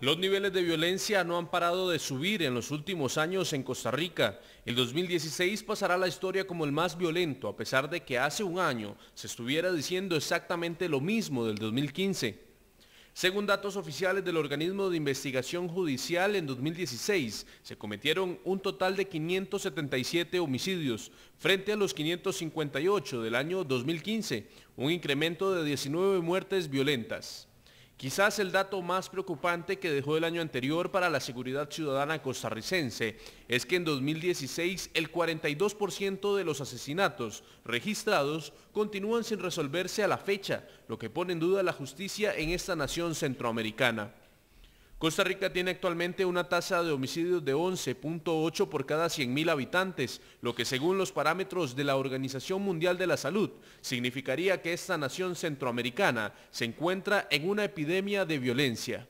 Los niveles de violencia no han parado de subir en los últimos años en Costa Rica. El 2016 pasará a la historia como el más violento, a pesar de que hace un año se estuviera diciendo exactamente lo mismo del 2015. Según datos oficiales del organismo de investigación judicial, en 2016 se cometieron un total de 577 homicidios frente a los 558 del año 2015, un incremento de 19 muertes violentas. Quizás el dato más preocupante que dejó el año anterior para la seguridad ciudadana costarricense es que en 2016 el 42% de los asesinatos registrados continúan sin resolverse a la fecha, lo que pone en duda la justicia en esta nación centroamericana. Costa Rica tiene actualmente una tasa de homicidios de 11.8 por cada 100.000 habitantes, lo que según los parámetros de la Organización Mundial de la Salud significaría que esta nación centroamericana se encuentra en una epidemia de violencia.